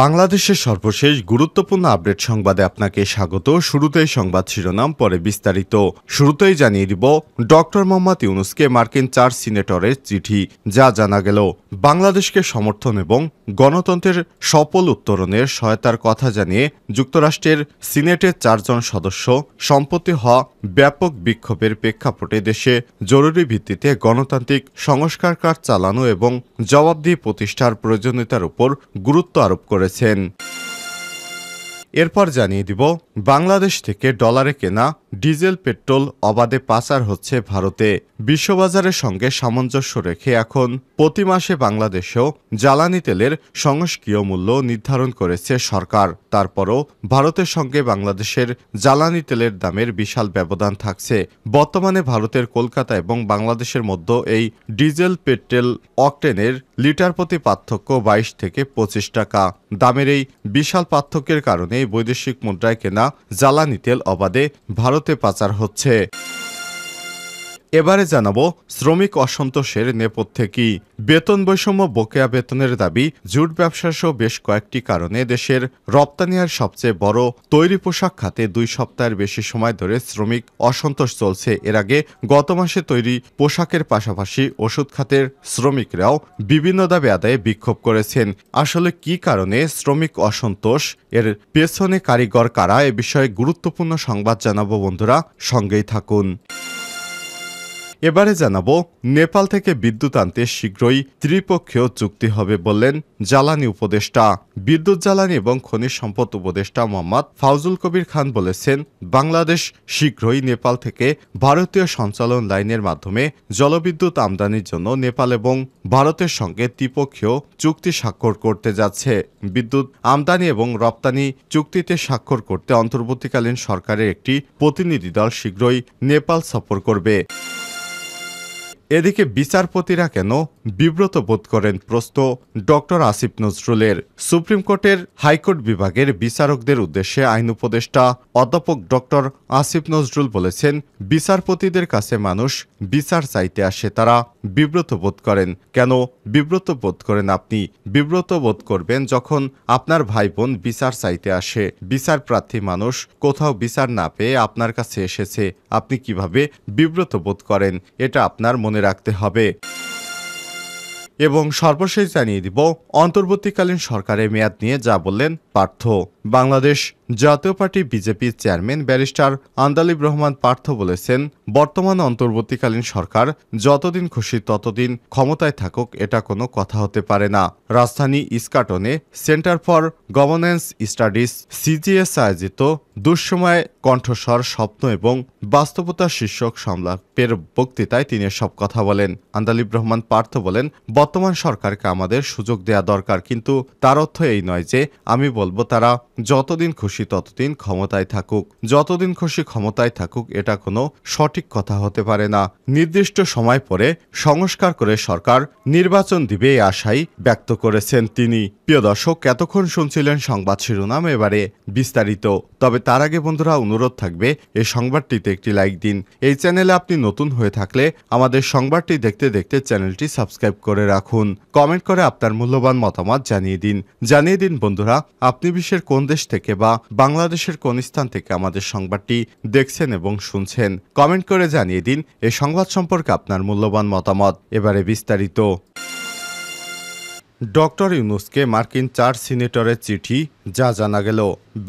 বাংলাদেশের সর্বশেষ গুরুত্বপূর্ণ আপডেট সংবাদে আপনাকে স্বাগত শুরুতেই সংবাদ শিরোনাম পরে বিস্তারিত শুরুতেই জানিয়ে দিব ডক্টর মোহাম্মদ ইউনুসকে মার্কিন চার সিনেটরের চিঠি যা জানা গেল বাংলাদেশকে সমর্থন এবং গণতন্ত্রের সফল উত্তরণের সহায়তার কথা জানিয়ে যুক্তরাষ্ট্রের সিনেটের চারজন সদস্য সম্পত্তি হওয়া ব্যাপক বিক্ষোভের প্রেক্ষাপটে দেশে জরুরি ভিত্তিতে গণতান্ত্রিক সংস্কার কাজ চালানো এবং জবাবদিহি প্রতিষ্ঠার প্রয়োজনীয়তার উপর গুরুত্ব আরোপ করেছেন এরপর জানিয়ে দিব বাংলাদেশ থেকে ডলারে কেনা ডিজেল পেট্রোল অবাধে পাচার হচ্ছে ভারতে বিশ্ববাজারের সঙ্গে সামঞ্জস্য রেখে এখন প্রতি মাসে বাংলাদেশেও জ্বালানি তেলের সংস্কীয় মূল্য নির্ধারণ করেছে সরকার তারপরও ভারতের সঙ্গে বাংলাদেশের জ্বালানি তেলের দামের বিশাল ব্যবধান থাকছে বর্তমানে ভারতের কলকাতা এবং বাংলাদেশের মধ্যে এই ডিজেল পেট্রোল অকটেনের লিটার প্রতি পার্থক্য বাইশ থেকে পঁচিশ টাকা দামের এই বিশাল পার্থক্যের কারণে বৈদেশিক মুদ্রায় কেনা জ্বালানি তেল অবাধে ভারত ভারতে পাচার হচ্ছে এবারে জানাবো শ্রমিক অসন্তোষের নেপথ্যে কি বেতন বৈষম্য বকেয়া বেতনের দাবি জুট সহ বেশ কয়েকটি কারণে দেশের রপ্তানি আর সবচেয়ে বড় তৈরি পোশাক খাতে দুই সপ্তাহের বেশি সময় ধরে শ্রমিক অসন্তোষ চলছে এর আগে গত মাসে তৈরি পোশাকের পাশাপাশি ওষুধ খাতের শ্রমিকরাও বিভিন্ন দাবি আদায়ে বিক্ষোভ করেছেন আসলে কি কারণে শ্রমিক অসন্তোষ এর পেছনে কারিগর কারা এ বিষয়ে গুরুত্বপূর্ণ সংবাদ জানাবো বন্ধুরা সঙ্গেই থাকুন এবারে জানাবো নেপাল থেকে বিদ্যুৎ আনতে শীঘ্রই ত্রিপক্ষীয় চুক্তি হবে বললেন জ্বালানি উপদেষ্টা বিদ্যুৎ জ্বালানি এবং খনিজ সম্পদ উপদেষ্টা মোহাম্মদ ফাউজুল কবির খান বলেছেন বাংলাদেশ শীঘ্রই নেপাল থেকে ভারতীয় সঞ্চালন লাইনের মাধ্যমে জলবিদ্যুৎ আমদানির জন্য নেপাল এবং ভারতের সঙ্গে ত্রিপক্ষীয় চুক্তি স্বাক্ষর করতে যাচ্ছে বিদ্যুৎ আমদানি এবং রপ্তানি চুক্তিতে স্বাক্ষর করতে অন্তর্বর্তীকালীন সরকারের একটি প্রতিনিধি দল শীঘ্রই নেপাল সফর করবে এদিকে বিচারপতিরা কেন বিব্রত বোধ করেন প্রস্ত ডক্টর আসিফ নজরুলের সুপ্রিম কোর্টের হাইকোর্ট বিভাগের বিচারকদের উদ্দেশ্যে আইন উপদেষ্টা অধ্যাপক ডক্টর আসিফ নজরুল বলেছেন বিচারপতিদের কাছে মানুষ বিচার চাইতে আসে তারা বিব্রত বোধ করেন কেন বিব্রত বোধ করেন আপনি বিব্রত বোধ করবেন যখন আপনার ভাই বোন বিচার চাইতে আসে বিচার প্রার্থী মানুষ কোথাও বিচার না পেয়ে আপনার কাছে এসেছে আপনি কিভাবে বিব্রত বোধ করেন এটা আপনার মনে রাখতে হবে এবং সর্বশেষ জানিয়ে দিব অন্তর্বর্তীকালীন সরকারের মেয়াদ নিয়ে যা বললেন পার্থ বাংলাদেশ জাতীয় পার্টি বিজেপির চেয়ারম্যান ব্যারিস্টার আন্দালিব রহমান পার্থ বলেছেন বর্তমান অন্তর্বর্তীকালীন সরকার যতদিন খুশি ততদিন ক্ষমতায় থাকুক এটা কোনো কথা হতে পারে না রাজধানী ইস্কাটনে centre for governance studies CGS আয়োজিত দুঃসময় কণ্ঠস্বর স্বপ্ন এবং বাস্তবতা শীর্ষক সংলাপের বক্তৃতায় তিনি সব কথা বলেন আন্দালিব রহমান পার্থ বলেন বর্তমান সরকারকে আমাদের সুযোগ দেয়া দরকার কিন্তু তার অর্থ এই নয় যে আমি বলবো তারা যতদিন খুশি খুশি ততদিন ক্ষমতায় থাকুক যতদিন খুশি ক্ষমতায় থাকুক এটা কোনো সঠিক কথা হতে পারে না নির্দিষ্ট সময় পরে সংস্কার করে সরকার নির্বাচন দিবে এই আশাই ব্যক্ত করেছেন তিনি প্রিয় দর্শক এতক্ষণ শুনছিলেন সংবাদ শিরোনাম এবারে বিস্তারিত তবে তার আগে বন্ধুরা অনুরোধ থাকবে এই সংবাদটিতে একটি লাইক দিন এই চ্যানেলে আপনি নতুন হয়ে থাকলে আমাদের সংবাদটি দেখতে দেখতে চ্যানেলটি সাবস্ক্রাইব করে রাখুন কমেন্ট করে আপনার মূল্যবান মতামত জানিয়ে দিন জানিয়ে দিন বন্ধুরা আপনি বিশ্বের কোন দেশ থেকে বা বাংলাদেশের কোন স্থান থেকে আমাদের সংবাদটি দেখছেন এবং শুনছেন কমেন্ট করে জানিয়ে দিন এ সংবাদ সম্পর্কে আপনার মূল্যবান মতামত এবারে বিস্তারিত ডক্টর ইউনুসকে মার্কিন চার সিনেটরের চিঠি যা জানা গেল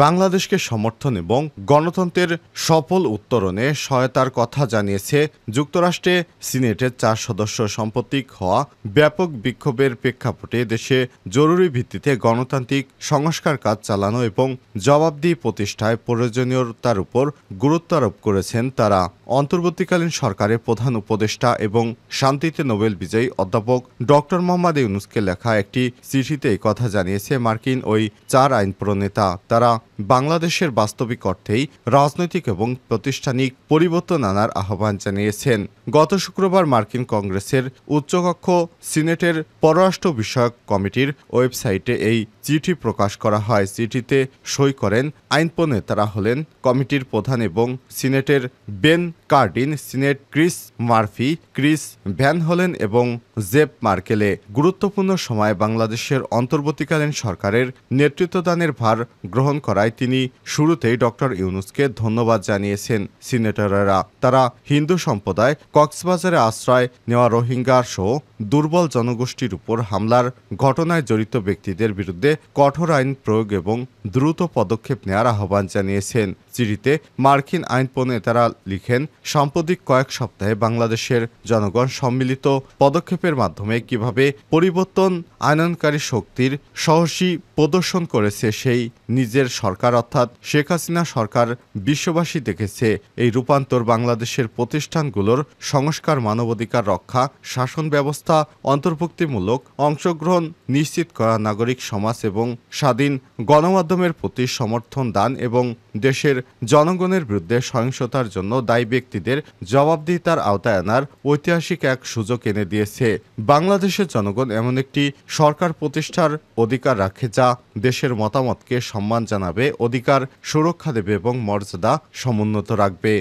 বাংলাদেশকে সমর্থন এবং গণতন্ত্রের সফল উত্তরণে সহায়তার কথা জানিয়েছে যুক্তরাষ্ট্রে সিনেটের চার সদস্য সম্পত্তিক হওয়া ব্যাপক বিক্ষোভের প্রেক্ষাপটে দেশে জরুরি ভিত্তিতে গণতান্ত্রিক সংস্কার কাজ চালানো এবং জবাবদিহি প্রতিষ্ঠায় প্রয়োজনীয়তার উপর গুরুত্ব আরোপ করেছেন তারা অন্তর্বর্তীকালীন সরকারের প্রধান উপদেষ্টা এবং শান্তিতে নোবেল বিজয়ী অধ্যাপক ডক্টর মোহাম্মদ ইউনুসকে লেখা একটি চিঠিতে কথা জানিয়েছে মার্কিন ওই চার আইন আইন প্রণেতা তারা বাংলাদেশের বাস্তবিক অর্থেই রাজনৈতিক এবং প্রতিষ্ঠানিক পরিবর্তন আনার আহ্বান জানিয়েছেন গত শুক্রবার মার্কিন কংগ্রেসের উচ্চকক্ষ সিনেটের পররাষ্ট্র বিষয়ক কমিটির ওয়েবসাইটে এই চিঠি প্রকাশ করা হয় চিঠিতে সই করেন আইনপ্র নেতারা হলেন কমিটির প্রধান এবং সিনেটের Ben Cardin senate Chris Murphy Chris Van Hollen এবং জেব মার্কেলে গুরুত্বপূর্ণ সময়ে বাংলাদেশের অন্তর্বর্তীকালীন সরকারের নেতৃত্বদানের ভার গ্রহণ করায় তিনি শুরুতেই ডক্টর ইউনুসকে ধন্যবাদ জানিয়েছেন সিনেটরেরা তারা হিন্দু সম্প্রদায় কক্সবাজারে আশ্রয় নেওয়া রোহিঙ্গা সহ দুর্বল জনগোষ্ঠীর উপর হামলার ঘটনায় জড়িত ব্যক্তিদের বিরুদ্ধে কঠোর আইন প্রয়োগ এবং দ্রুত পদক্ষেপ নেওয়ার আহ্বান জানিয়েছেন চিঠিতে মার্কিন আইন প্রণেতারা লিখেন সাম্প্রতিক কয়েক সপ্তাহে বাংলাদেশের জনগণ সম্মিলিত পদক্ষেপের মাধ্যমে কিভাবে পরিবর্তন আয়নকারী শক্তির সাহসী প্রদর্শন করেছে সেই নিজের সরকার অর্থাৎ শেখ হাসিনা সরকার বিশ্ববাসী দেখেছে এই রূপান্তর বাংলাদেশের প্রতিষ্ঠানগুলোর সংস্কার মানবাধিকার রক্ষা শাসন ব্যবস্থা অন্তর্ভুক্তিমূলক অংশগ্রহণ নিশ্চিত করা নাগরিক সমাজ এবং স্বাধীন গণমাধ্যমের প্রতি সমর্থন দান এবং দেশের জনগণের বিরুদ্ধে সহিংসতার জন্য দায়ী ব্যক্তিদের জবাবদিহিতার আওতায় আনার ঐতিহাসিক এক সুযোগ এনে দিয়েছে বাংলাদেশের জনগণ এমন একটি সরকার প্রতিষ্ঠার অধিকার রাখে যা তারা দেশের মতামতকে সম্মান জানাবে অধিকার সুরক্ষা দেবে এবং মর্যাদা সমুন্নত রাখবে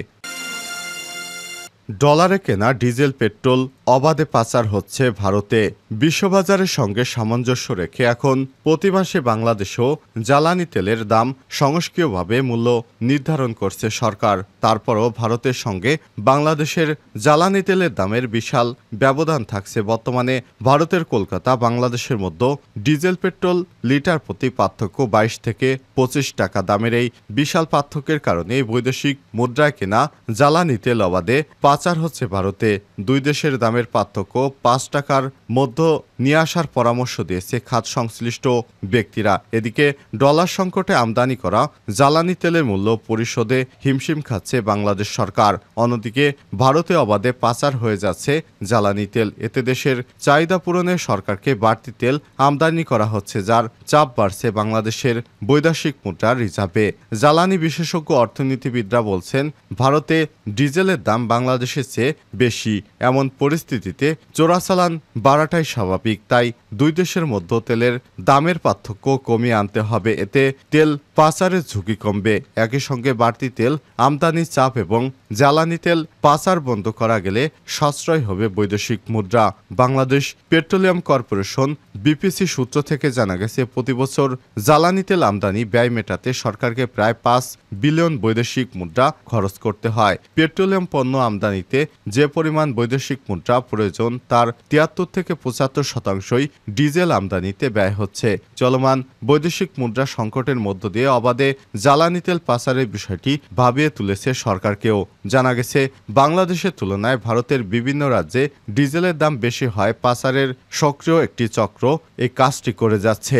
ডলারে কেনা ডিজেল পেট্রোল অবাধে পাচার হচ্ছে ভারতে বিশ্ববাজারের সঙ্গে সামঞ্জস্য রেখে এখন প্রতি মাসে বাংলাদেশেও জ্বালানি তেলের দাম সংস্কীয়ভাবে মূল্য নির্ধারণ করছে সরকার তারপরও ভারতের সঙ্গে বাংলাদেশের জ্বালানি তেলের দামের বিশাল ব্যবধান থাকছে বর্তমানে ভারতের কলকাতা বাংলাদেশের মধ্যে ডিজেল পেট্রোল লিটার প্রতি পার্থক্য বাইশ থেকে পঁচিশ টাকা দামের এই বিশাল পার্থক্যের কারণে বৈদেশিক মুদ্রায় কেনা জ্বালানি তেল অবাধে পাচার হচ্ছে ভারতে দুই দেশের দামের দামের পার্থক্য পাঁচ টাকার মধ্য নিয়ে আসার পরামর্শ দিয়েছে খাত সংশ্লিষ্ট ব্যক্তিরা এদিকে ডলার সংকটে আমদানি করা জ্বালানি তেলের মূল্য পরিশোধে হিমশিম খাচ্ছে বাংলাদেশ সরকার অন্যদিকে ভারতে অবাধে পাচার হয়ে যাচ্ছে জ্বালানি তেল এতে দেশের চাহিদা পূরণে সরকারকে বাড়তি তেল আমদানি করা হচ্ছে যার চাপ বাড়ছে বাংলাদেশের বৈদেশিক মুদ্রার রিজার্ভে জ্বালানি বিশেষজ্ঞ অর্থনীতিবিদরা বলছেন ভারতে ডিজেলের দাম বাংলাদেশের চেয়ে বেশি এমন পরিস্থিতি পরিস্থিতিতে চোরাচালান বাড়াটাই স্বাভাবিক তাই দুই দেশের মধ্যে তেলের দামের পার্থক্য কমিয়ে আনতে হবে এতে তেল পাচারের ঝুঁকি কমবে একই সঙ্গে বাড়তি তেল আমদানি চাপ এবং জ্বালানি তেল পাচার বন্ধ করা গেলে সাশ্রয় হবে বৈদেশিক মুদ্রা বাংলাদেশ পেট্রোলিয়াম কর্পোরেশন বিপিসি সূত্র থেকে জানা গেছে প্রতি বছর জ্বালানি তেল আমদানি ব্যয় মেটাতে সরকারকে প্রায় পাঁচ বিলিয়ন বৈদেশিক মুদ্রা খরচ করতে হয় পেট্রোলিয়াম পণ্য আমদানিতে যে পরিমাণ বৈদেশিক মুদ্রা মাত্রা প্রয়োজন তার তিয়াত্তর থেকে পঁচাত্তর শতাংশই ডিজেল আমদানিতে ব্যয় হচ্ছে চলমান বৈদেশিক মুদ্রা সংকটের মধ্য দিয়ে অবাধে জ্বালানি তেল পাচারের বিষয়টি ভাবিয়ে তুলেছে সরকারকেও জানা গেছে বাংলাদেশের তুলনায় ভারতের বিভিন্ন রাজ্যে ডিজেলের দাম বেশি হয় পাচারের সক্রিয় একটি চক্র এই কাজটি করে যাচ্ছে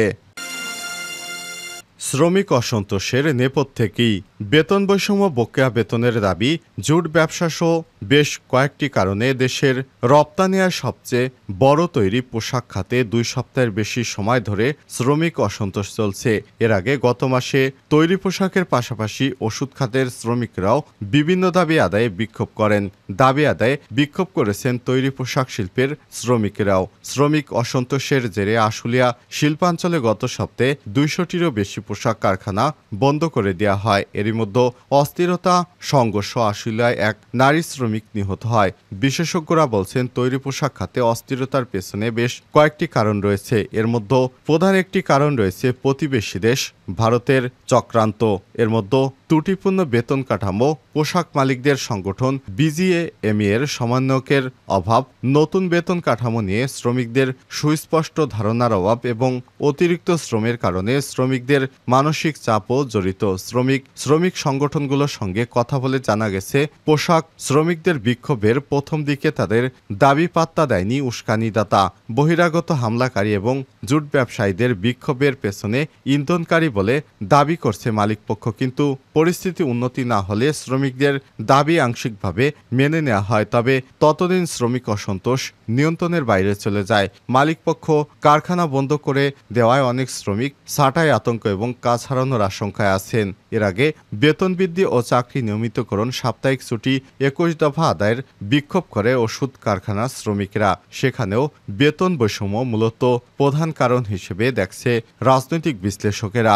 শ্রমিক অসন্তোষের নেপথ্য থেকেই বেতন বৈষম্য বকেয়া বেতনের দাবি জুট ব্যবসাসহ বেশ কয়েকটি কারণে দেশের রপ্তানি আর সবচেয়ে বড় তৈরি পোশাক খাতে দুই সপ্তাহের বেশি সময় ধরে শ্রমিক অসন্তোষ চলছে এর আগে গত মাসে তৈরি পোশাকের পাশাপাশি ওষুধ খাতের শ্রমিকরাও বিভিন্ন দাবি আদায়ে বিক্ষোভ করেন দাবি আদায়ে বিক্ষোভ করেছেন তৈরি পোশাক শিল্পের শ্রমিকরাও শ্রমিক অসন্তোষের জেরে আশুলিয়া শিল্পাঞ্চলে গত সপ্তাহে দুইশোটিরও বেশি পোশাক কারখানা বন্ধ করে দেয়া হয় এরই মধ্যে অস্থিরতা সংঘর্ষ আশুলিয়ায় এক নারী শ্রমিক নিহত হয় বিশেষজ্ঞরা বলছেন তৈরি পোশাক খাতে অস্থিরতার পেছনে বেশ কয়েকটি কারণ রয়েছে এর মধ্যে প্রধান একটি কারণ রয়েছে প্রতিবেশী দেশ ভারতের চক্রান্ত এর মধ্যে ত্রুটিপূর্ণ বেতন কাঠামো পোশাক মালিকদের সংগঠন বিজিএএমই এর সমন্বয়কের অভাব নতুন বেতন কাঠামো নিয়ে শ্রমিকদের সুস্পষ্ট ধারণার অভাব এবং অতিরিক্ত শ্রমের কারণে শ্রমিকদের মানসিক চাপও জড়িত শ্রমিক শ্রমিক সংগঠনগুলোর সঙ্গে কথা বলে জানা গেছে পোশাক শ্রমিকদের বিক্ষোভের প্রথম দিকে তাদের দাবি পাত্তা দেয়নি উস্কানিদাতা বহিরাগত হামলাকারী এবং জুট ব্যবসায়ীদের বিক্ষোভের পেছনে ইন্ধনকারী বলে দাবি করছে মালিকপক্ষ কিন্তু পরিস্থিতি উন্নতি না হলে শ্রমিকদের দাবি আংশিকভাবে মেনে নেওয়া হয় তবে ততদিন শ্রমিক অসন্তোষ নিয়ন্ত্রণের বাইরে চলে যায় মালিকপক্ষ কারখানা বন্ধ করে দেওয়ায় অনেক শ্রমিক ছাঁটাই আতঙ্ক এবং কাজ হারানোর আশঙ্কায় আছেন এর আগে বেতন বৃদ্ধি ও চাকরি নিয়মিতকরণ সাপ্তাহিক ছুটি একুশ দফা আদায়ের বিক্ষোভ করে ওষুধ কারখানা শ্রমিকরা সেখানেও বেতন বৈষম্য মূলত প্রধান কারণ হিসেবে দেখছে রাজনৈতিক বিশ্লেষকেরা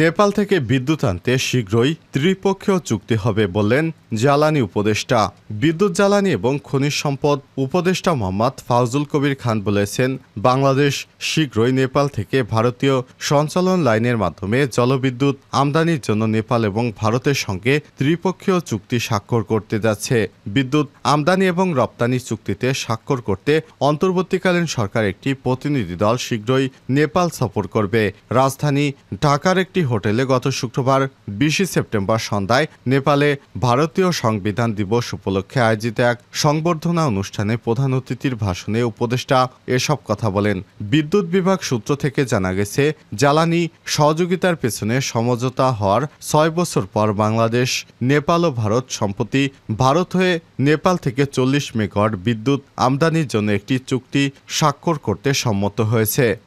নেপাল থেকে বিদ্যুৎ আনতে শীঘ্রই ত্রিপক্ষীয় চুক্তি হবে বললেন জ্বালানি উপদেষ্টা বিদ্যুৎ জ্বালানি এবং খনিজ সম্পদ উপদেষ্টা মোহাম্মদ ফাউজুল কবির খান বলেছেন বাংলাদেশ শীঘ্রই নেপাল থেকে ভারতীয় সঞ্চালন লাইনের মাধ্যমে জলবিদ্যুৎ আমদানির জন্য নেপাল এবং ভারতের সঙ্গে ত্রিপক্ষীয় চুক্তি স্বাক্ষর করতে যাচ্ছে বিদ্যুৎ আমদানি এবং রপ্তানি চুক্তিতে স্বাক্ষর করতে অন্তর্বর্তীকালীন সরকার একটি প্রতিনিধি দল শীঘ্রই নেপাল সফর করবে রাজধানী ঢাকার একটি একটি হোটেলে গত শুক্রবার বিশে সেপ্টেম্বর সন্ধ্যায় নেপালে ভারতীয় সংবিধান দিবস উপলক্ষে আয়োজিত এক সংবর্ধনা অনুষ্ঠানে প্রধান অতিথির ভাষণে উপদেষ্টা এসব কথা বলেন বিদ্যুৎ বিভাগ সূত্র থেকে জানা গেছে জ্বালানি সহযোগিতার পেছনে সমঝোতা হওয়ার ছয় বছর পর বাংলাদেশ নেপাল ও ভারত সম্প্রতি ভারত হয়ে নেপাল থেকে চল্লিশ মেগাওয়াট বিদ্যুৎ আমদানির জন্য একটি চুক্তি স্বাক্ষর করতে সম্মত হয়েছে